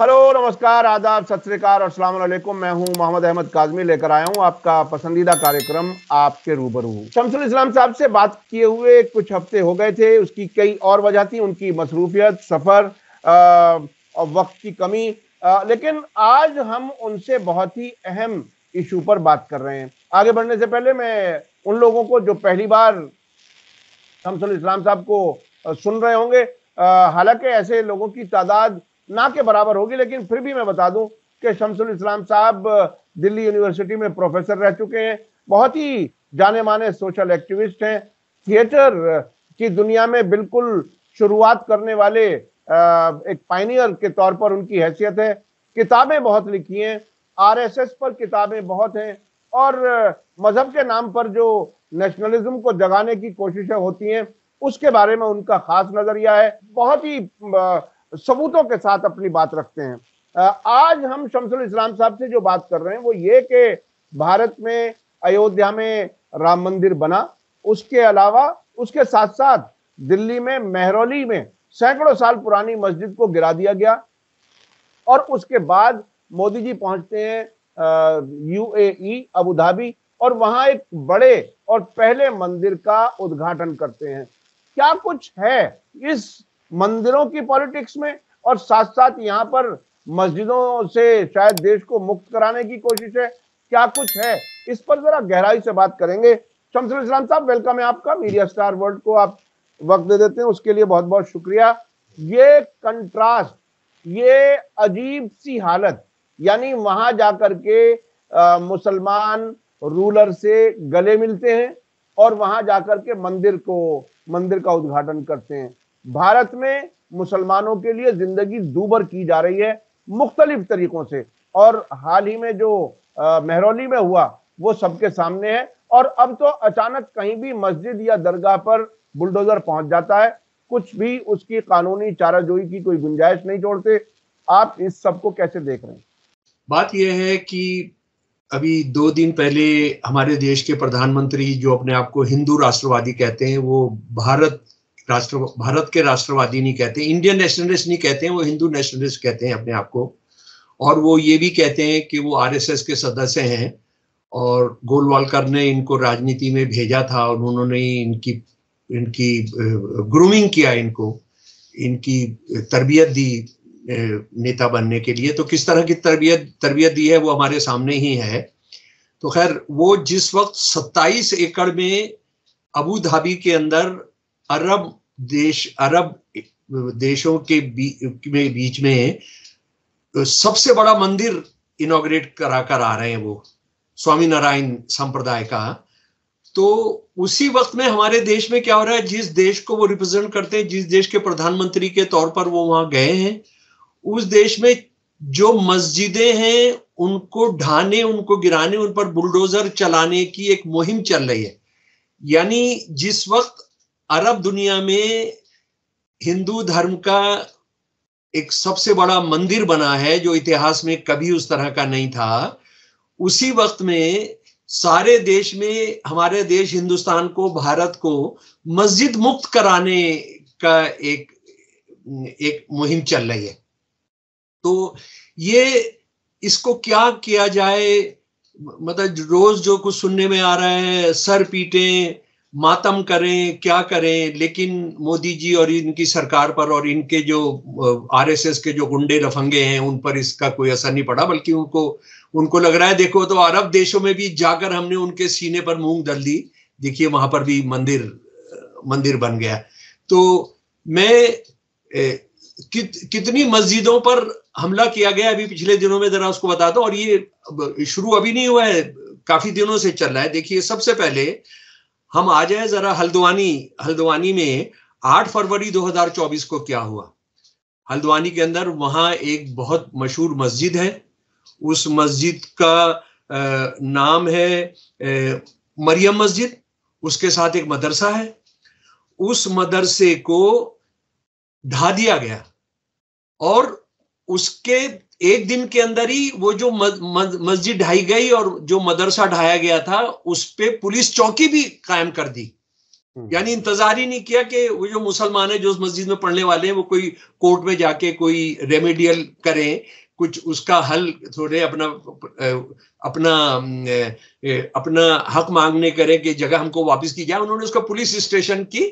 Hello नमस्कार आदाब सत और सलामकुम मैं हूं मोहम्मद अहमद काजमी लेकर आया हूं आपका पसंदीदा कार्यक्रम आपके रूबरू शमसुल इस्लाम साहब से बात किए हुए कुछ हफ्ते हो गए थे उसकी कई और वजह थी उनकी मसरूफियत सफ़र और वक्त की कमी आ, लेकिन आज हम उनसे बहुत ही अहम इशू पर बात कर रहे हैं आगे बढ़ने से पहले मैं उन लोगों को जो पहली बार शमसुल इस्लाम साहब को सुन रहे होंगे हालांकि ऐसे लोगों की तादाद ना के बराबर होगी लेकिन फिर भी मैं बता दूं कि शमसुल इस्लाम साहब दिल्ली यूनिवर्सिटी में प्रोफेसर रह चुके हैं बहुत ही जाने माने सोशल एक्टिविस्ट हैं थिएटर की दुनिया में बिल्कुल शुरुआत करने वाले एक पाइनियर के तौर पर उनकी हैसियत है किताबें बहुत लिखी हैं आरएसएस पर किताबें बहुत हैं और मजहब के नाम पर जो नेशनलिज्म को जगाने की कोशिशें होती हैं उसके बारे में उनका खास नजरिया है बहुत ही सबूतों के साथ अपनी बात रखते हैं आज हम शमसुल इस्लाम साहब से जो बात कर रहे हैं वो ये कि भारत में अयोध्या में राम मंदिर बना उसके अलावा उसके साथ साथ दिल्ली में मेहरौली में सैकड़ों साल पुरानी मस्जिद को गिरा दिया गया और उसके बाद मोदी जी पहुंचते हैं यू ए अबू धाबी और वहां एक बड़े और पहले मंदिर का उद्घाटन करते हैं क्या कुछ है इस मंदिरों की पॉलिटिक्स में और साथ साथ यहाँ पर मस्जिदों से शायद देश को मुक्त कराने की कोशिश है क्या कुछ है इस पर जरा गहराई से बात करेंगे शमसुल इस्लाम साहब वेलकम है आपका मीडिया स्टार वर्ल्ड को आप वक्त दे देते हैं उसके लिए बहुत बहुत शुक्रिया ये कंट्रास्ट ये अजीब सी हालत यानी वहां जाकर के मुसलमान रूलर से गले मिलते हैं और वहां जाकर के मंदिर को मंदिर का उद्घाटन करते हैं भारत में मुसलमानों के लिए जिंदगी दूबर की जा रही है मुख्तलिफ तरीकों से और हाल ही में जो मेहरौली में हुआ वो सबके सामने है और अब तो अचानक कहीं भी मस्जिद या दरगाह पर बुलडोजर पहुंच जाता है कुछ भी उसकी कानूनी चाराजोई की कोई गुंजाइश नहीं छोड़ते आप इस सबको कैसे देख रहे हैं बात यह है कि अभी दो दिन पहले हमारे देश के प्रधानमंत्री जो अपने आप को हिंदू राष्ट्रवादी कहते हैं वो भारत राष्ट्र भारत के राष्ट्रवादी नहीं कहते इंडियन नेशनलिस्ट नहीं कहते हैं वो हिंदू नेशनलिस्ट कहते हैं अपने आप को और वो ये भी कहते हैं कि वो आरएसएस के सदस्य हैं और गोलवालकर ने इनको राजनीति में भेजा था और उन्होंने इनकी इनकी ग्रूमिंग किया इनको इनकी तरबियत दी नेता बनने के लिए तो किस तरह की तरबियत तरबियत दी है वो हमारे सामने ही है तो खैर वो जिस वक्त 27 एकड़ में अबू धाबी के अंदर अरब देश अरब देशों के बी, बीच में सबसे बड़ा मंदिर इनोग्रेट करा कर आ रहे हैं वो स्वामी नारायण संप्रदाय का तो उसी वक्त में हमारे देश में क्या हो रहा है जिस देश को वो रिप्रेजेंट करते हैं जिस देश के प्रधानमंत्री के तौर पर वो वहां गए हैं उस देश में जो मस्जिदें हैं उनको ढाने उनको गिराने उन पर बुलडोजर चलाने की एक मुहिम चल रही है यानी जिस वक्त अरब दुनिया में हिंदू धर्म का एक सबसे बड़ा मंदिर बना है जो इतिहास में कभी उस तरह का नहीं था उसी वक्त में सारे देश में हमारे देश हिंदुस्तान को भारत को मस्जिद मुक्त कराने का एक एक मुहिम चल रही है तो ये इसको क्या किया जाए मतलब रोज जो कुछ सुनने में आ रहा है सर पीटे मातम करें क्या करें लेकिन मोदी जी और इनकी सरकार पर और इनके जो आरएसएस के जो गुंडे लफंगे हैं उन पर इसका कोई असर नहीं पड़ा बल्कि उनको उनको लग रहा है देखो तो अरब देशों में भी जाकर हमने उनके सीने पर मूंग दल दी देखिए वहां पर भी मंदिर मंदिर बन गया तो मैं ए, कित, कितनी मस्जिदों पर हमला किया गया अभी पिछले दिनों में जरा उसको बता दो और ये शुरू अभी नहीं हुआ है काफी दिनों से चल रहा है देखिए सबसे पहले हम आ जाए जरा हल्द्वानी हल्द्वानी में 8 फरवरी 2024 को क्या हुआ हल्द्वानी के अंदर वहां एक बहुत मशहूर मस्जिद है उस मस्जिद का नाम है मरियम मस्जिद उसके साथ एक मदरसा है उस मदरसे को ढा दिया गया और उसके एक दिन के अंदर ही वो जो मस्जिद ढाई गई और जो मदरसा ढाया गया था उस पर पुलिस चौकी भी कायम कर दी हम्म। यानी इंतजार ही नहीं किया कि वो जो मुसलमान है जो उस मस्जिद में पढ़ने वाले हैं वो कोई कोर्ट में जाके कोई रेमेडियल करें कुछ उसका हल थोड़े अपना अपना अपना हक मांगने करें कि जगह हमको वापस की जाए उन्होंने उसका पुलिस स्टेशन की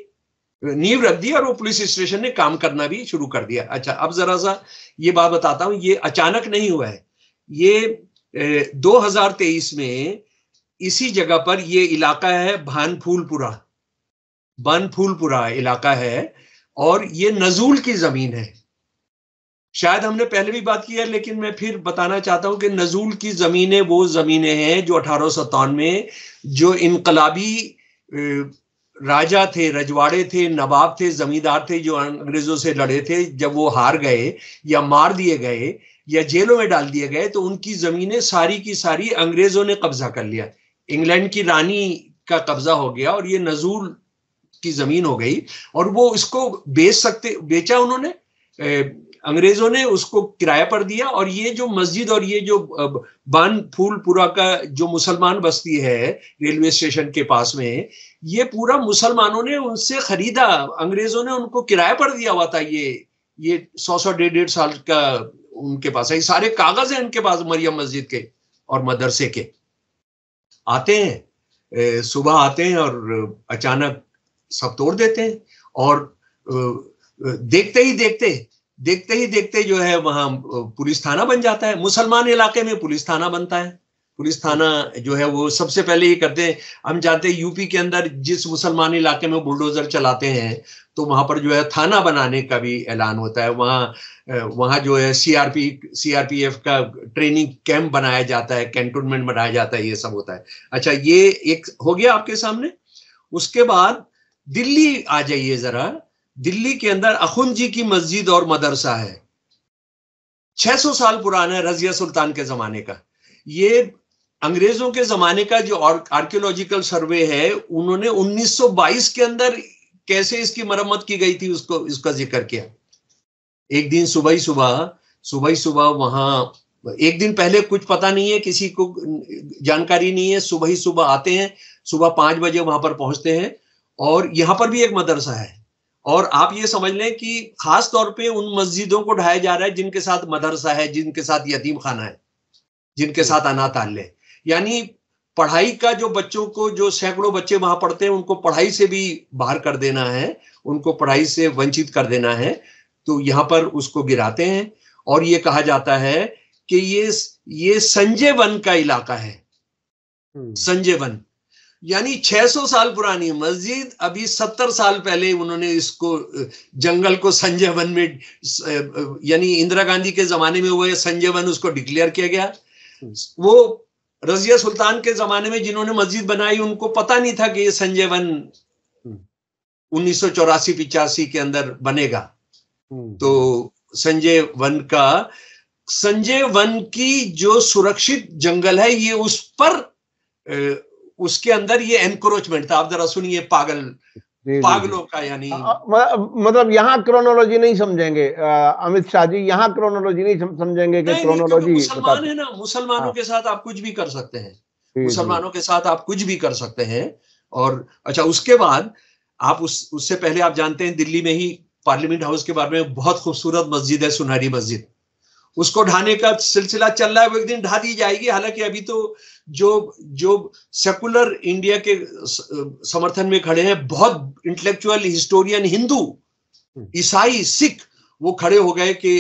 नींव रख दी और वो पुलिस स्टेशन ने काम करना भी शुरू कर दिया अच्छा अब जरा सा ये बात बताता हूं ये अचानक नहीं हुआ है ये हजार तेईस में इसी जगह पर ये इलाका है भानफूलपुरा भानफूलपुरा इलाका है और ये नजूल की जमीन है शायद हमने पहले भी बात की है लेकिन मैं फिर बताना चाहता हूं कि नजूल की जमीनें वो जमीनें हैं जो अठारह में जो इनकलाबी राजा थे रजवाड़े थे नवाब थे जमींदार थे जो अंग्रेजों से लड़े थे जब वो हार गए या मार दिए गए या जेलों में डाल दिए गए तो उनकी जमीनें सारी की सारी अंग्रेजों ने कब्जा कर लिया इंग्लैंड की रानी का कब्जा हो गया और ये नजूल की जमीन हो गई और वो इसको बेच सकते बेचा उन्होंने अंग्रेजों ने उसको किराया पर दिया और ये जो मस्जिद और ये जो बान फूलपुरा का जो मुसलमान बस्ती है रेलवे स्टेशन के पास में ये पूरा मुसलमानों ने उनसे खरीदा अंग्रेजों ने उनको किराया पर दिया हुआ था ये ये सौ सौ डेढ़ डेढ़ साल का उनके पास है सारे कागज है उनके पास मरियम मस्जिद के और मदरसे के आते हैं सुबह आते हैं और अचानक सब तोड़ देते हैं और देखते ही देखते देखते ही देखते जो है वहां पुलिस थाना बन जाता है मुसलमान इलाके में पुलिस थाना बनता है पुलिस थाना जो है वो सबसे पहले ये करते हैं हम जानते हैं यूपी के अंदर जिस मुसलमान इलाके में बुलडोजर चलाते हैं तो वहां पर जो है थाना बनाने का भी ऐलान होता है वहां वहां जो है सीआरपी सीआरपीएफ का ट्रेनिंग कैंप बनाया जाता है कैंटोनमेंट बनाया जाता है ये सब होता है अच्छा ये एक हो गया आपके सामने उसके बाद दिल्ली आ जाइए जरा दिल्ली के अंदर अखुन जी की मस्जिद और मदरसा है 600 साल पुराना है रजिया सुल्तान के जमाने का ये अंग्रेजों के जमाने का जो आर्कियोलॉजिकल सर्वे है उन्होंने 1922 के अंदर कैसे इसकी मरम्मत की गई थी उसको इसका जिक्र किया एक दिन सुबह ही सुबह सुबह ही सुबह वहां एक दिन पहले कुछ पता नहीं है किसी को जानकारी नहीं है सुबह ही सुबह आते हैं सुबह पांच बजे वहां पर पहुंचते हैं और यहां पर भी एक मदरसा है और आप ये समझ लें कि खास तौर पे उन मस्जिदों को ढाया जा रहा है जिनके साथ मदरसा है जिनके साथ यतीम खाना है जिनके साथ अनाथ है यानी पढ़ाई का जो बच्चों को जो सैकड़ों बच्चे वहां पढ़ते हैं उनको पढ़ाई से भी बाहर कर देना है उनको पढ़ाई से वंचित कर देना है तो यहाँ पर उसको गिराते हैं और ये कहा जाता है कि ये ये संजय वन का इलाका है हम्म। संजय वन यानी 600 साल पुरानी मस्जिद अभी 70 साल पहले उन्होंने इसको जंगल को संजय वन में यानी इंदिरा गांधी के जमाने में वो संजय वन उसको डिक्लेयर किया गया वो रजिया सुल्तान के जमाने में जिन्होंने मस्जिद बनाई उनको पता नहीं था कि ये संजय वन उन्नीस सौ के अंदर बनेगा तो संजय वन का संजय वन की जो सुरक्षित जंगल है ये उस पर उसके अंदर ये एनक्रोचमेंट था आप जरा सुनिए पागल पागलों का यानी मतलब यहाँ क्रोनोलॉजी नहीं समझेंगे अमित शाह जी यहाँ क्रोनोलॉजी नहीं समझेंगे कि क्रोनोलॉजी मुसलमान है ना मुसलमानों हाँ। के साथ आप कुछ भी कर सकते हैं मुसलमानों के साथ आप कुछ भी कर सकते हैं और अच्छा उसके बाद आप उस उससे पहले आप जानते हैं दिल्ली में ही पार्लियामेंट हाउस के बारे में बहुत खूबसूरत मस्जिद है सुनहरी मस्जिद उसको ढाने का सिलसिला चल रहा है वो एक दिन ढा दी जाएगी हालांकि अभी तो जो जो सेकुलर इंडिया के समर्थन में खड़े हैं बहुत इंटेलेक्चुअल हिस्टोरियन हिंदू ईसाई सिख वो खड़े हो गए कि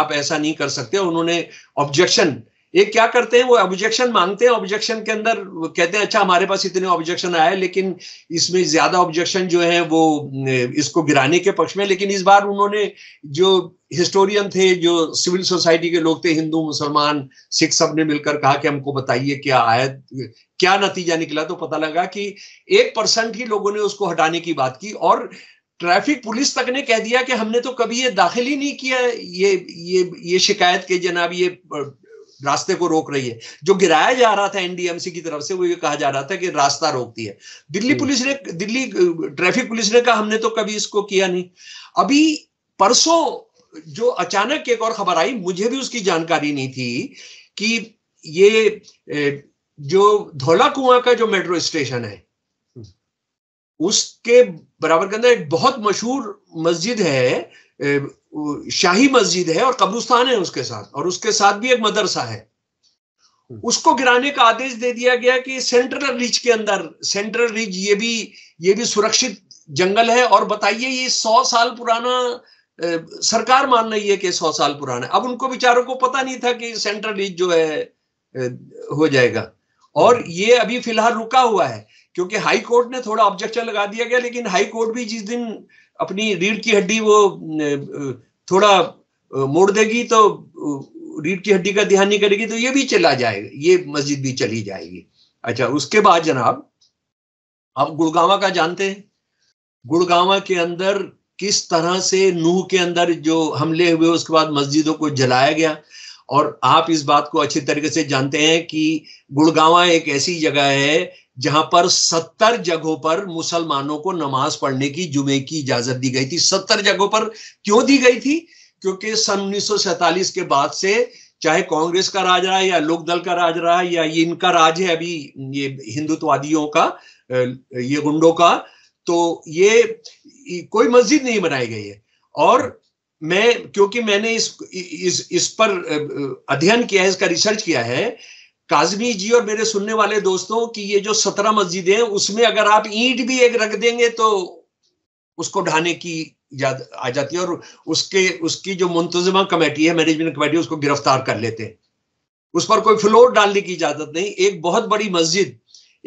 आप ऐसा नहीं कर सकते उन्होंने ऑब्जेक्शन ये क्या करते हैं वो ऑब्जेक्शन मांगते हैं ऑब्जेक्शन के अंदर कहते हैं अच्छा हमारे पास इतने ऑब्जेक्शन आए लेकिन इसमें ज्यादा ऑब्जेक्शन जो है वो इसको गिराने के पक्ष में लेकिन इस बार उन्होंने जो हिस्टोरियन थे जो सिविल सोसाइटी के लोग थे हिंदू मुसलमान सिख सब ने मिलकर कहा कि हमको बताइए क्या आया क्या नतीजा निकला तो पता लगा कि एक परसेंट ही लोगों ने उसको हटाने की बात की और ट्रैफिक पुलिस तक ने कह दिया कि हमने तो कभी ये दाखिल ही नहीं किया ये ये ये शिकायत के जनाब ये रास्ते को रोक रही है जो गिराया जा रहा था एनडीएमसी की तरफ से वो ये कहा जा रहा था कि रास्ता रोकती है दिल्ली पुलिस ने दिल्ली ट्रैफिक पुलिस ने कहा हमने तो कभी इसको किया नहीं अभी परसों जो अचानक एक और खबर आई मुझे भी उसकी जानकारी नहीं थी कि ये जो धौला कुआ का जो मेट्रो स्टेशन है हम्म। उसके बराबर के अंदर एक बहुत मशहूर मस्जिद है शाही मस्जिद है और कब्रुस्तान है उसके साथ और उसके साथ भी एक मदरसा है हम्म। उसको गिराने का आदेश दे दिया गया कि सेंट्रल रिज के अंदर सेंट्रल रिज ये भी ये भी सुरक्षित जंगल है और बताइए ये सौ साल पुराना सरकार मान रही है कि सौ साल पुराना अब उनको बेचारों को पता नहीं था कि सेंट्रल रिज जो है हो जाएगा और हम्म। ये अभी फिलहाल रुका हुआ है क्योंकि हाई कोर्ट ने थोड़ा ऑब्जेक्शन लगा दिया गया लेकिन हाई कोर्ट भी जिस दिन अपनी रीढ़ की हड्डी वो थोड़ा मोड़ देगी तो रीढ़ की हड्डी का ध्यान नहीं करेगी तो ये भी चला जाएगा ये मस्जिद भी चली जाएगी अच्छा उसके बाद जनाब आप गुड़गावा का जानते हैं गुड़गावा के अंदर किस तरह से नूह के अंदर जो हमले हुए उसके बाद मस्जिदों को जलाया गया और आप इस बात को अच्छी तरीके से जानते हैं कि गुड़गावा एक ऐसी जगह है जहां पर सत्तर जगहों पर मुसलमानों को नमाज पढ़ने की जुमे की इजाजत दी गई थी सत्तर जगहों पर क्यों दी गई थी क्योंकि सन उन्नीस के बाद से चाहे कांग्रेस का राज रहा है या लोकदल का राज रहा है या ये इनका राज है अभी ये हिंदुत्ववादियों का ये गुंडों का तो ये कोई मस्जिद नहीं बनाई गई है और मैं क्योंकि मैंने इस इस इस पर अध्ययन किया है इसका रिसर्च किया है काजमी जी और मेरे सुनने वाले दोस्तों कि ये जो सत्रह मस्जिदें हैं उसमें अगर आप ईंट भी एक रख देंगे तो उसको ढाने की याद आ जाती है और उसके उसकी जो मुंतजमा कमेटी है मैनेजमेंट कमेटी उसको गिरफ्तार कर लेते हैं उस पर कोई फ्लोर डालने की इजाजत नहीं एक बहुत बड़ी मस्जिद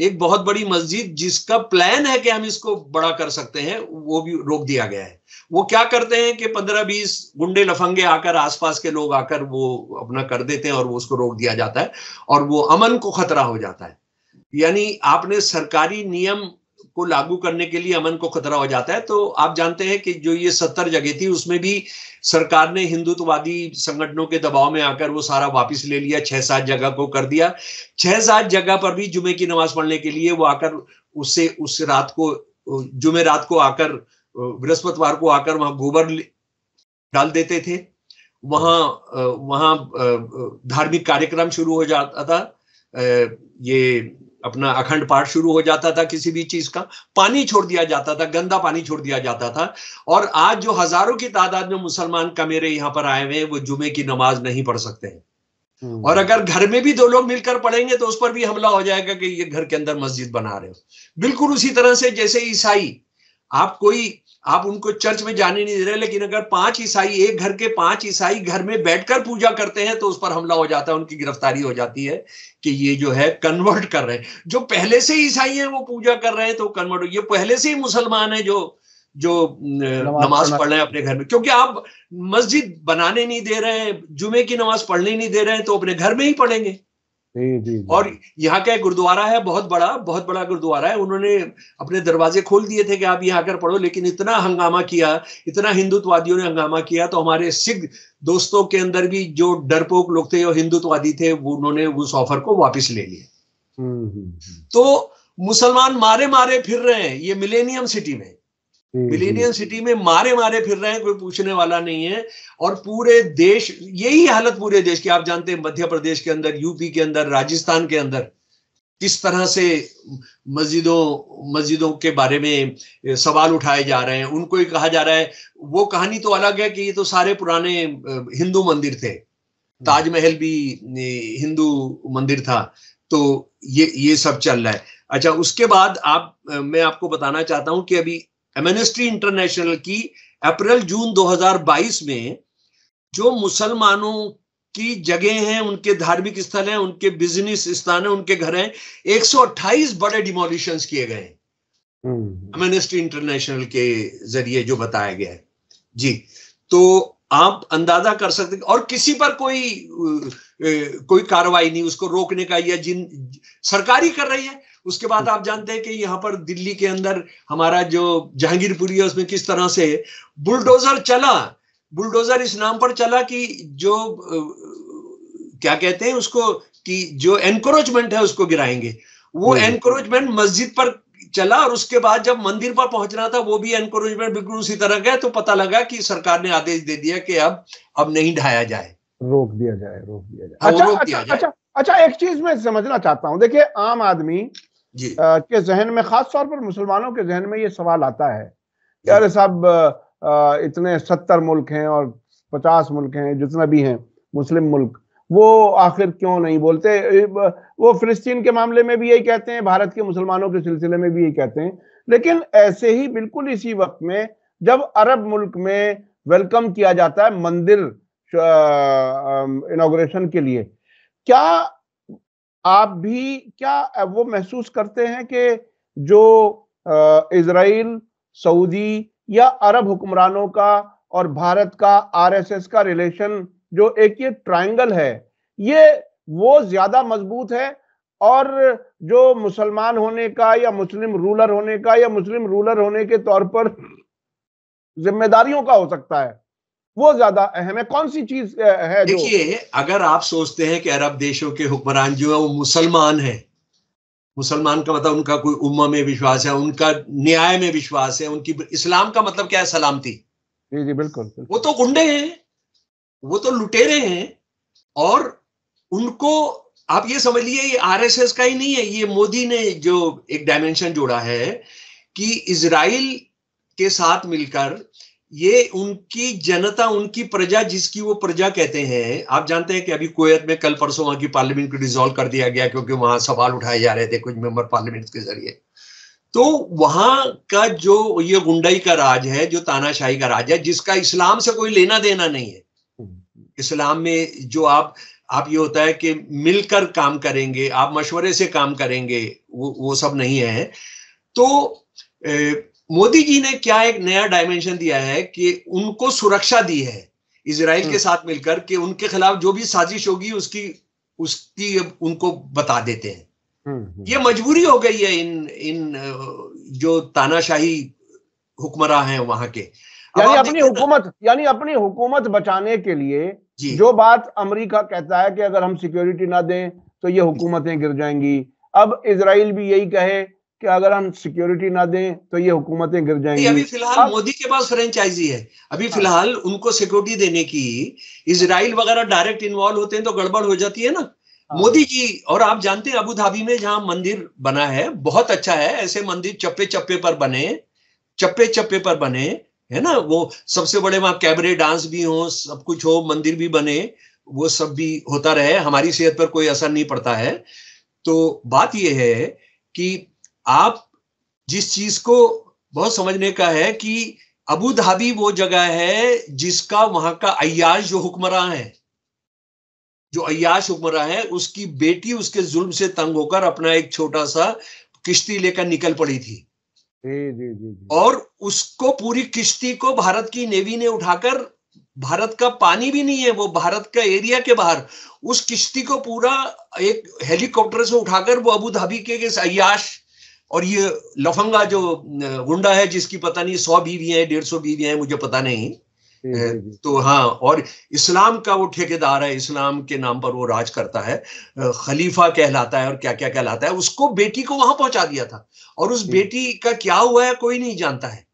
एक बहुत बड़ी मस्जिद जिसका प्लान है कि हम इसको बड़ा कर सकते हैं वो भी रोक दिया गया है वो क्या करते हैं कि पंद्रह बीस गुंडे लफंगे आकर आसपास के लोग आकर वो अपना कर देते हैं और वो उसको रोक दिया जाता है और वो अमन को खतरा हो जाता है यानी आपने सरकारी नियम को लागू करने के लिए अमन को खतरा हो जाता है तो आप जानते हैं कि जो ये सत्तर जगह थी उसमें भी सरकार ने हिंदुत्ववादी संगठनों के दबाव में आकर वो सारा वापस ले लिया छह सात जगह को कर दिया छह सात जगह पर भी जुमे की नमाज पढ़ने के लिए वो आकर उससे उस रात को जुमे रात को आकर बृहस्पतिवार को आकर वहां गोबर डाल देते थे वहां वहां धार्मिक कार्यक्रम शुरू हो जाता था ये अपना अखंड पाठ शुरू हो जाता था किसी भी चीज का पानी छोड़ दिया जाता था गंदा पानी छोड़ दिया जाता था और आज जो हजारों की तादाद में मुसलमान कमेरे यहाँ पर आए हुए हैं वो जुमे की नमाज नहीं पढ़ सकते हैं हम्म। और अगर घर में भी दो लोग मिलकर पढ़ेंगे तो उस पर भी हमला हो जाएगा कि ये घर के अंदर मस्जिद बना रहे हो बिल्कुल उसी तरह से जैसे ईसाई आप कोई आप उनको चर्च में जाने नहीं दे रहे लेकिन अगर पांच ईसाई एक घर के पांच ईसाई घर में बैठकर पूजा करते हैं तो उस पर हमला हो जाता है उनकी गिरफ्तारी हो जाती है कि ये जो है कन्वर्ट कर रहे हैं जो पहले से ईसाई है वो पूजा कर रहे हैं तो कन्वर्ट ये पहले से ही मुसलमान है जो जो नमाज पढ़ रहे हैं अपने घर में क्योंकि आप मस्जिद बनाने नहीं दे रहे हैं जुमे की नमाज पढ़ने नहीं दे रहे हैं तो अपने घर में ही पढ़ेंगे और यहाँ का एक गुरुद्वारा है बहुत बड़ा बहुत बड़ा गुरुद्वारा है उन्होंने अपने दरवाजे खोल दिए थे कि आप यहाँ आकर पढ़ो लेकिन इतना हंगामा किया इतना हिंदुत्ववादियों ने हंगामा किया तो हमारे सिख दोस्तों के अंदर भी जो डरपोक लोग थे और हिंदुत्ववादी थे वो उन्होंने उस ऑफर को वापिस ले लिया हम्म, हम्म, हम्म। तो मुसलमान मारे मारे फिर रहे हैं ये मिलेनियम सिटी में हम्म, हम्म। मिलेनियम सिटी में मारे मारे फिर रहे हैं कोई पूछने वाला नहीं है और पूरे देश यही हालत पूरे देश की आप जानते हैं मध्य प्रदेश के अंदर यूपी के अंदर राजस्थान के अंदर किस तरह से मस्जिदों मस्जिदों के बारे में सवाल उठाए जा रहे हैं उनको ही कहा जा रहा है वो कहानी तो अलग है कि ये तो सारे पुराने हिंदू मंदिर थे हम्म। ताजमहल भी हिंदू मंदिर था तो ये ये सब चल रहा है अच्छा उसके बाद आप मैं आपको बताना चाहता हूं कि अभी एमनेस्टी इंटरनेशनल की अप्रैल जून 2022 में जो मुसलमानों की जगह हैं उनके धार्मिक स्थल हैं उनके बिजनेस स्थान हैं उनके घर हैं 128 बड़े डिमोलिशन किए गए हैं एमनेस्टी हम्म। इंटरनेशनल के जरिए जो बताया गया है जी तो आप अंदाजा कर सकते और किसी पर कोई कोई कार्रवाई नहीं उसको रोकने का या जिन सरकारी कर रही है उसके बाद आप जानते हैं कि यहाँ पर दिल्ली के अंदर हमारा जो जहांगीरपुरी है उसमें किस तरह से बुलडोजर चला बुलडोजर इस नाम पर चला कि जो क्या कहते हैं उसको कि जो एनक्रोचमेंट है उसको गिराएंगे वो एनक्रोचमेंट हम्म। मस्जिद पर चला और उसके बाद जब मंदिर पर पहुंचना था वो भी एनक्रोचमेंट बिल्कुल उसी तरह गया तो पता लगा कि सरकार ने आदेश दे दिया कि अब अब नहीं ढाया जाए रोक दिया जाए रोक दिया जाए हाँ, अच्छा, रोक अच्छा, दिया जाए अच्छा अच्छा एक चीज मैं समझना चाहता हूँ देखिए आम आदमी के जहन में खास तौर पर मुसलमानों के जहन में ये सवाल आता है कि अरे साहब इतने सत्तर मुल्क हैं और पचास मुल्क हैं जितना भी हैं मुस्लिम मुल्क वो आखिर क्यों नहीं बोलते वो फिलिस्तीन के मामले में भी यही कहते हैं भारत के मुसलमानों के सिलसिले में भी यही कहते हैं लेकिन ऐसे ही बिल्कुल इसी वक्त में जब अरब मुल्क में वेलकम किया जाता है मंदिर इनोग्रेशन के लिए क्या आप भी क्या वो महसूस करते हैं कि जो इसराइल सऊदी या अरब हुक्मरानों का और भारत का आरएसएस का रिलेशन जो एक ये ट्रायंगल है ये वो ज्यादा मजबूत है और जो मुसलमान होने का या मुस्लिम रूलर होने का या मुस्लिम रूलर होने के तौर पर जिम्मेदारियों का हो सकता है वो ज्यादा अहम है कौन सी चीज है देखिए अगर आप सोचते हैं कि अरब देशों के हुक्मरान जो है वो मुसलमान है मुसलमान का मतलब उनका कोई उम्मा में विश्वास है उनका न्याय में विश्वास है उनकी इस्लाम का मतलब क्या है सलामती जी जी बिल्कुल, बिल्कुल वो तो गुंडे हैं वो तो लुटेरे हैं और उनको आप ये समझ लिए ये आरएसएस का ही नहीं है ये मोदी ने जो एक डायमेंशन जोड़ा है कि इसराइल के साथ मिलकर ये उनकी जनता उनकी प्रजा जिसकी वो प्रजा कहते हैं आप जानते हैं कि अभी कुवैत में कल परसों वहां की पार्लियामेंट को डिजोल्व कर दिया गया क्योंकि वहां सवाल उठाए जा रहे थे कुछ मेंबर पार्लियामेंट के जरिए तो वहां का जो ये गुंडाई का राज है जो तानाशाही का राज है जिसका इस्लाम से कोई लेना देना नहीं है इस्लाम में जो आप आप ये होता है कि मिलकर काम करेंगे आप मशवरे से काम करेंगे वो वो सब नहीं है तो मोदी जी ने क्या एक नया डायमेंशन दिया है कि उनको सुरक्षा दी है इसराइल के हम्म। साथ मिलकर कि उनके खिलाफ जो भी साजिश होगी उसकी उसकी उनको बता देते हैं हम्म, हम्म। ये मजबूरी हो गई है इन इन जो तानाशाही हुक्मरा हैं वहां के यानी अपनी हुकूमत यानी अपनी हुकूमत बचाने के लिए जो बात अमेरिका कहता है कि अगर हम सिक्योरिटी ना दें तो ये हुकूमतें गिर जाएंगी अब इसराइल भी यही कहे कि अगर हम सिक्योरिटी ना दें तो ये हुकूमतें गिर तो जाएंगी अभी फिलहाल मोदी के पास फ्रेंचाइजी है अभी हाँ। फिलहाल उनको सिक्योरिटी देने की इसराइल वगैरह डायरेक्ट इन्वॉल्व होते हैं तो गड़बड़ हो जाती है ना हाँ। मोदी जी और आप जानते हैं अबू धाबी में जहां मंदिर बना है बहुत अच्छा है ऐसे मंदिर चप्पे चप्पे पर बने चप्पे चप्पे पर बने है ना वो सबसे बड़े वहां कैबरे डांस भी हो सब कुछ हो मंदिर भी बने वो सब भी होता रहे हमारी सेहत पर कोई असर नहीं पड़ता है तो बात यह है कि आप जिस चीज को बहुत समझने का है कि अबू धाबी वो जगह है जिसका वहां का अयाश जो हुक्मरान है जो अयाश हुक्मरान है उसकी बेटी उसके जुल्म से तंग होकर अपना एक छोटा सा किश्ती लेकर निकल पड़ी थी और उसको पूरी किश्ती को भारत की नेवी ने उठाकर भारत का पानी भी नहीं है वो भारत का एरिया के बाहर उस किश्ती को पूरा एक हेलीकॉप्टर से उठाकर वो अबू धाबी के अयाश और ये लफंगा जो गुंडा है जिसकी पता नहीं सौ बीवियां हैं डेढ़ सौ बीवियां हैं मुझे पता नहीं तो हाँ और इस्लाम का वो ठेकेदार है इस्लाम के नाम पर वो राज करता है खलीफा कहलाता है और क्या क्या कहलाता है उसको बेटी को वहां पहुंचा दिया था और उस बेटी का क्या हुआ है कोई नहीं जानता है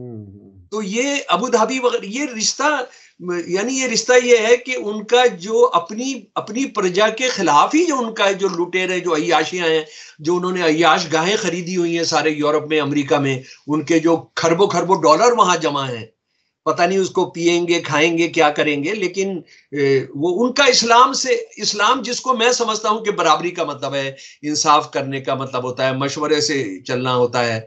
हम्म, हम्म। तो ये अबू धाबी वगैरह ये रिश्ता यानी ये रिश्ता ये है कि उनका जो अपनी अपनी प्रजा के खिलाफ ही जो उनका जो लुटेरे जो अयाशियां हैं जो उन्होंने अयाश गाहें खरीदी हुई हैं सारे यूरोप में अमेरिका में उनके जो खरबों खरबों डॉलर वहां जमा हैं पता नहीं उसको पिएंगे खाएंगे क्या करेंगे लेकिन वो उनका इस्लाम से इस्लाम जिसको मैं समझता हूं कि बराबरी का मतलब है इंसाफ करने का मतलब होता है मशवरे से चलना होता है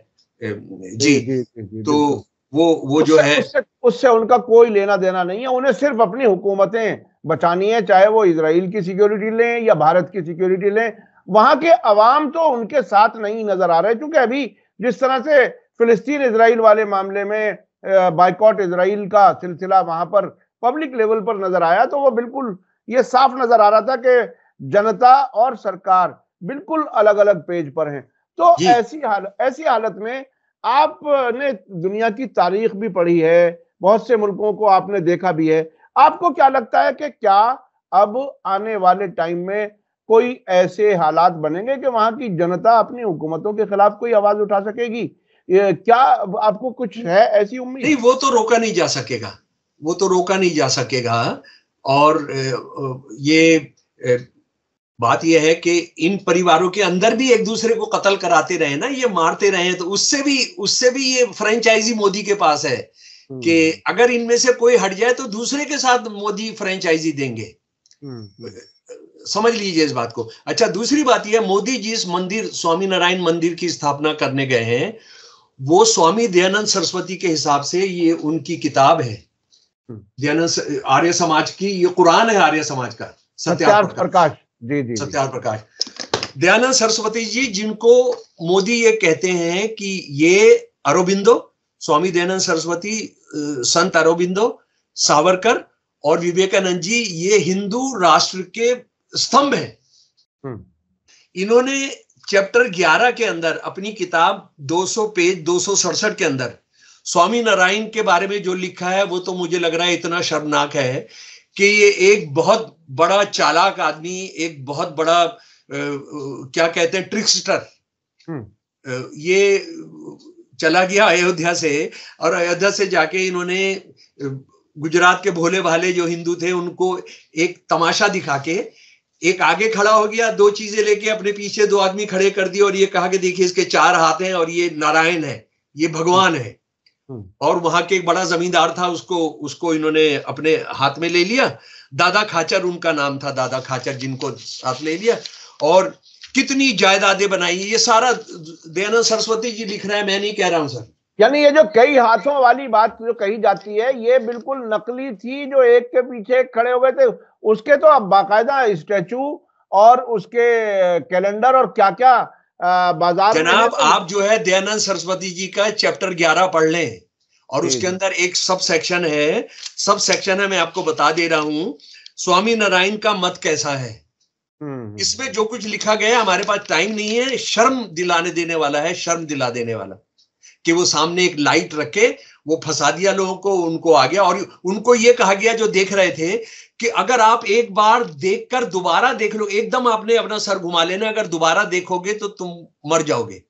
जी, जी, जी, जी तो वो वो जो है उससे, उससे उनका कोई लेना देना नहीं है उन्हें सिर्फ अपनी हुकूमतें बचानी है चाहे वो इसराइल की सिक्योरिटी लें या भारत की सिक्योरिटी लें वहां के अवाम तो उनके साथ नहीं नजर आ रहे क्योंकि अभी जिस तरह से फिलिस्तीन इसराइल वाले मामले में बाइकॉट इसराइल का सिलसिला वहां पर पब्लिक लेवल पर नजर आया तो वो बिल्कुल ये साफ नजर आ रहा था कि जनता और सरकार बिल्कुल अलग अलग पेज पर हैं तो ऐसी हाल ऐसी हालत में आपने दुनिया की तारीख भी पढ़ी है बहुत से मुल्कों को आपने देखा भी है आपको क्या लगता है कि क्या अब आने वाले टाइम में कोई ऐसे हालात बनेंगे कि वहां की जनता अपनी हुकूमतों के खिलाफ कोई आवाज उठा सकेगी क्या आपको कुछ है ऐसी उम्मीद नहीं वो तो रोका नहीं जा सकेगा वो तो रोका नहीं जा सकेगा और ये बात यह है कि इन परिवारों के अंदर भी एक दूसरे को कत्ल कराते रहे ना ये मारते रहे तो उससे भी उससे भी ये फ्रेंचाइजी मोदी के पास है हम्म। कि अगर इनमें से कोई हट जाए तो दूसरे के साथ मोदी फ्रेंचाइजी देंगे हम्म, हम्म। समझ लीजिए इस बात को अच्छा दूसरी बात यह मोदी जी इस मंदिर स्वामी नारायण मंदिर की स्थापना करने गए हैं वो स्वामी दयानंद सरस्वती के हिसाब से ये उनकी किताब है दयानंद आर्य समाज की ये कुरान है आर्य समाज का सत्यार्थ प्रकाश जी जी सत्यार प्रकाश दयानंद सरस्वती जी जिनको मोदी ये कहते हैं कि ये अरोबिंदो स्वामी दयानंद सरस्वती संत अरोबिंदो सावरकर और विवेकानंद जी ये हिंदू राष्ट्र के स्तंभ हैं हम्म। इन्होंने चैप्टर 11 के अंदर अपनी किताब 200 पेज दो के अंदर स्वामी नारायण के बारे में जो लिखा है वो तो मुझे लग रहा है इतना शर्मनाक है कि ये एक बहुत बड़ा चालाक आदमी एक बहुत बड़ा आ, क्या कहते हैं ट्रिक्सटर हम्म। ये चला गया अयोध्या से और अयोध्या से जाके इन्होंने गुजरात के भोले भाले जो हिंदू थे उनको एक तमाशा दिखा के एक आगे खड़ा हो गया दो चीजें लेके अपने पीछे दो आदमी खड़े कर दिए और ये कहा कि देखिए इसके चार हाथ हैं और ये नारायण है ये भगवान है हम्म। और वहां के एक बड़ा जमींदार था उसको उसको इन्होंने अपने हाथ में ले लिया दादा खाचर उनका नाम था दादा खाचर जिनको साथ ले लिया और कितनी जायदादें बनाई ये सारा दयानंद सरस्वती जी लिख रहे हैं मैं नहीं कह रहा हूं सर यानी ये जो कई हाथों वाली बात जो कही जाती है ये बिल्कुल नकली थी जो एक के पीछे खड़े हो गए थे उसके तो अब बाकायदा स्टैचू और उसके कैलेंडर और क्या क्या बाजार जनाब तो- आप जो है दयानंद सरस्वती जी का चैप्टर ग्यारह पढ़ लें और उसके अंदर एक सब सेक्शन है सब सेक्शन है मैं आपको बता दे रहा हूं स्वामी नारायण का मत कैसा है हम्म, हम्म। इसमें जो कुछ लिखा गया हमारे पास टाइम नहीं है शर्म दिलाने देने वाला है शर्म दिला देने वाला कि वो सामने एक लाइट रखे वो फंसा दिया लोगों को उनको आ गया और उनको ये कहा गया जो देख रहे थे कि अगर आप एक बार देखकर दोबारा देख लो एकदम आपने अपना सर घुमा लेना अगर दोबारा देखोगे तो तुम मर जाओगे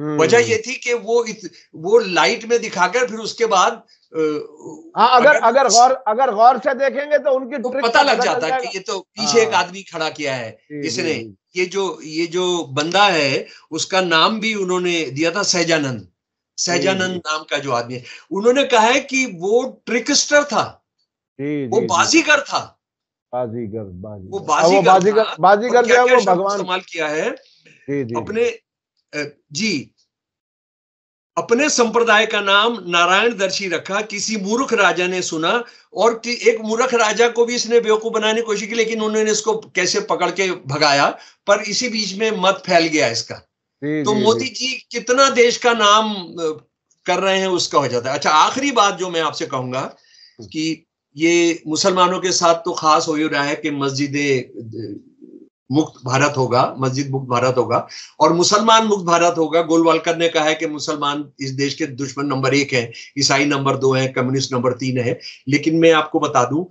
हम्म। वजह ये थी कि वो इत, वो लाइट में दिखाकर फिर उसके बाद हाँ अगर अगर गौर अगर गौर से देखेंगे तो उनकी तो पता लग जाता कि ये तो पीछे एक हाँ। आदमी खड़ा किया है इसने ये जो ये जो बंदा है उसका नाम भी उन्होंने दिया था सहजानंद सहजानंद नाम का जो आदमी है उन्होंने कहा है कि वो ट्रिकस्टर था जी, वो बाजीगर था बाजीगर वो बाजीगर बाजीगर वो भगवान इस्तेमाल किया है जी, जी, अपने जी अपने संप्रदाय का नाम नारायण दर्शी रखा किसी मूर्ख राजा ने सुना और एक मूर्ख राजा को भी इसने बेवकूफ बनाने की कोशिश की लेकिन उन्होंने इसको कैसे पकड़ के भगाया पर इसी बीच में मत फैल गया इसका तो मोदी जी कितना देश का नाम कर रहे हैं उसका हो जाता है अच्छा आखिरी बात जो मैं आपसे कहूंगा हम्म। कि ये मुसलमानों के साथ तो खास हो ही रहा है कि मस्जिद मुक्त भारत होगा मस्जिद मुक्त भारत होगा और मुसलमान मुक्त भारत होगा गोलवालकर ने कहा है कि मुसलमान इस देश के दुश्मन नंबर एक है ईसाई नंबर दो है कम्युनिस्ट नंबर तीन है लेकिन मैं आपको बता दूं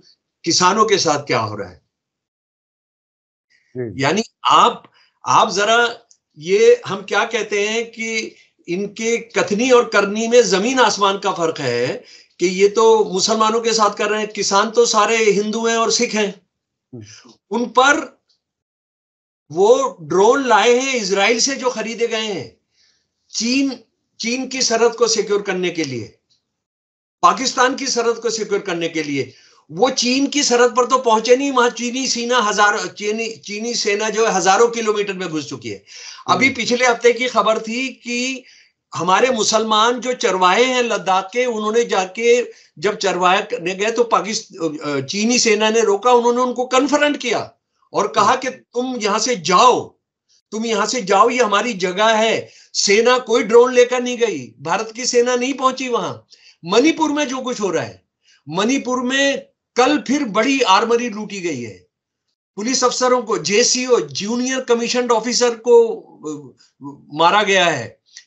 किसानों के साथ क्या हो रहा है यानी आप आप जरा ये हम क्या कहते हैं कि इनके कथनी और करनी में जमीन आसमान का फर्क है कि ये तो मुसलमानों के साथ कर रहे हैं किसान तो सारे हिंदू हैं और सिख हैं उन पर वो ड्रोन लाए हैं इसराइल से जो खरीदे गए हैं चीन चीन की सरहद को सिक्योर करने के लिए पाकिस्तान की सरहद को सिक्योर करने के लिए वो चीन की सरहद पर तो पहुंचे नहीं वहां चीनी सेना हजार चीनी चीनी सेना जो है हजारों किलोमीटर में घुस चुकी है अभी हम्म। पिछले हफ्ते की खबर थी कि हमारे मुसलमान जो चरवाहे हैं लद्दाख के उन्होंने जाके जब चरवाहे करने गए तो पाकिस्तान चीनी सेना ने रोका उन्होंने उनको कन्फ्रंट किया और कहा हम्म। कि तुम यहां से जाओ तुम यहां से जाओ ये हमारी जगह है सेना कोई ड्रोन लेकर नहीं गई भारत की सेना नहीं पहुंची वहां मणिपुर में जो कुछ हो रहा है मणिपुर में कल फिर बड़ी आर्मरी लूटी गई है पुलिस अफसरों को जेसीओ जूनियर कमीशन ऑफिसर को मारा गया है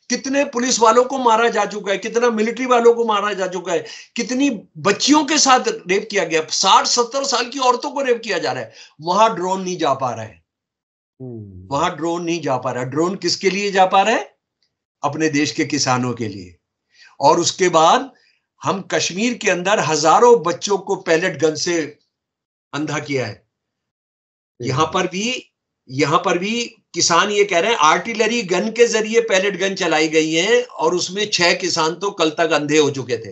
कितने पुलिस वालों को मारा जा चुका है कितना मिलिट्री वालों को मारा जा चुका है कितनी बच्चियों के साथ रेप किया गया साठ सत्तर साल की औरतों को रेप किया जा रहा है वहां ड्रोन नहीं जा पा रहा है हम्म। वहां ड्रोन नहीं जा पा रहा ड्रोन किसके लिए जा पा रहा है अपने देश के किसानों के लिए और उसके बाद हम कश्मीर के अंदर हजारों बच्चों को पैलेट गन से अंधा किया है यहां पर भी यहां पर भी किसान ये कह रहे हैं आर्टिलरी गन के जरिए पैलेट गन चलाई गई है और उसमें छह किसान तो कल तक अंधे हो चुके थे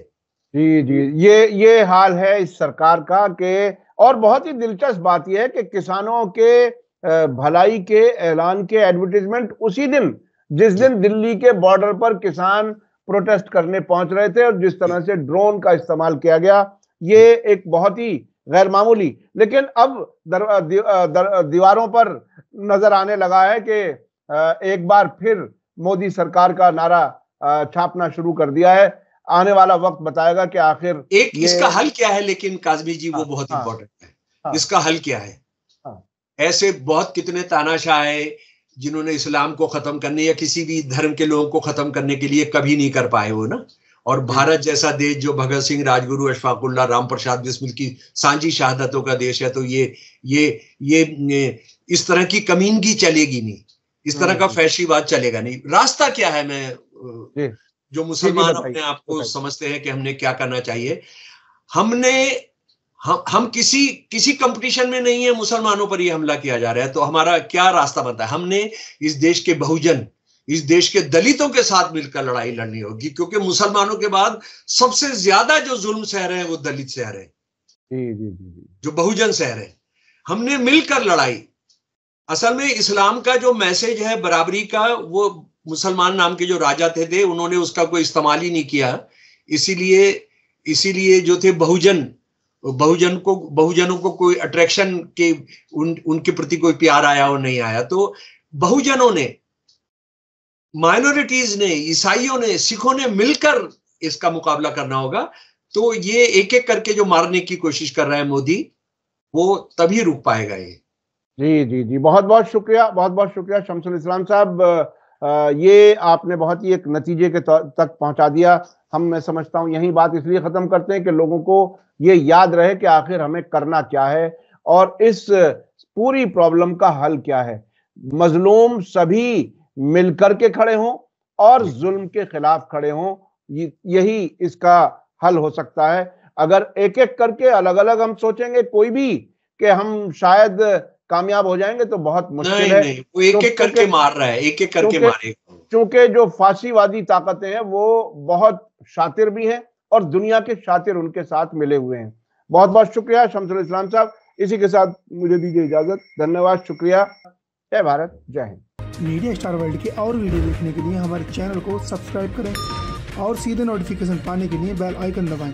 जी जी ये ये हाल है इस सरकार का के और बहुत ही दिलचस्प बात यह है कि किसानों के भलाई के ऐलान के एडवर्टीजमेंट उसी दिन जिस दिन दिल्ली के बॉर्डर पर किसान प्रोटेस्ट करने पहुंच रहे थे और जिस तरह से ड्रोन का इस्तेमाल किया गया ये एक बहुत ही गैर मामूली लेकिन अब दर, दर, दीवारों पर नजर आने लगा है कि एक बार फिर मोदी सरकार का नारा छापना शुरू कर दिया है आने वाला वक्त बताएगा कि आखिर एक इसका हल क्या है लेकिन काजमी जी वो हाँ, बहुत इंपॉर्टेंट हाँ, है हाँ। इसका हल क्या है ऐसे बहुत कितने तानाशाह जिन्होंने इस्लाम को खत्म करने या किसी भी धर्म के लोगों को खत्म करने के लिए कभी नहीं कर पाए हो ना और भारत जैसा देश जो भगत सिंह राजगुरु अशफाकुल्ला राम प्रसाद बिस्मिल की सांझी शहादतों का देश है तो ये ये ये इस तरह की कमीनगी चलेगी नहीं इस तरह का हम्म। फैशीवाद चलेगा नहीं रास्ता क्या है मैं जो मुसलमान अपने आप को समझते हैं कि हमने क्या करना चाहिए हमने हम हम किसी किसी कंपटीशन में नहीं है मुसलमानों पर यह हमला किया जा रहा है तो हमारा क्या रास्ता बनता है हमने इस देश के बहुजन इस देश के दलितों के साथ मिलकर लड़ाई लड़नी होगी क्योंकि मुसलमानों के बाद सबसे ज्यादा जो जुल्म सह रहे हैं वो दलित सह रहे हैं जो बहुजन सह रहे हैं हमने मिलकर लड़ाई असल में इस्लाम का जो मैसेज है बराबरी का वो मुसलमान नाम के जो राजा थे थे उन्होंने उसका कोई इस्तेमाल ही नहीं किया इसीलिए इसीलिए जो थे बहुजन बहुजन को बहुजनों को कोई अट्रैक्शन के उन उनके प्रति कोई प्यार आया हो नहीं आया तो बहुजनों ने माइनॉरिटीज ने ईसाइयों ने सिखों ने मिलकर इसका मुकाबला करना होगा तो ये एक एक करके जो मारने की कोशिश कर रहा है मोदी वो तभी रुक पाएगा ये जी जी जी बहुत बहुत शुक्रिया बहुत बहुत शुक्रिया शमसुल इस्लाम साहब ये आपने बहुत ही एक नतीजे के तक पहुंचा दिया हम मैं समझता हूं यही बात इसलिए खत्म करते हैं कि लोगों को ये याद रहे कि आखिर हमें करना क्या है और इस पूरी प्रॉब्लम का हल क्या है मजलूम सभी मिलकर के खड़े हों और जुल्म के खिलाफ खड़े हों यही इसका हल हो सकता है अगर एक एक करके अलग अलग हम सोचेंगे कोई भी कि हम शायद कामयाब हो जाएंगे तो बहुत मुश्किल है नहीं, वो एक तो एक करके मार रहा है एक एक करके मारे क्योंकि जो फांसीवादी ताकतें हैं वो बहुत शातिर भी हैं और दुनिया के शातिर उनके साथ मिले हुए हैं बहुत बहुत शुक्रिया शमसुल इस्लाम साहब इसी के साथ मुझे दीजिए इजाजत धन्यवाद शुक्रिया जय भारत जय हिंद मीडिया स्टार वर्ल्ड के और वीडियो देखने के लिए हमारे चैनल को सब्सक्राइब करें और सीधे नोटिफिकेशन पाने के लिए बेल आइकन दबाएं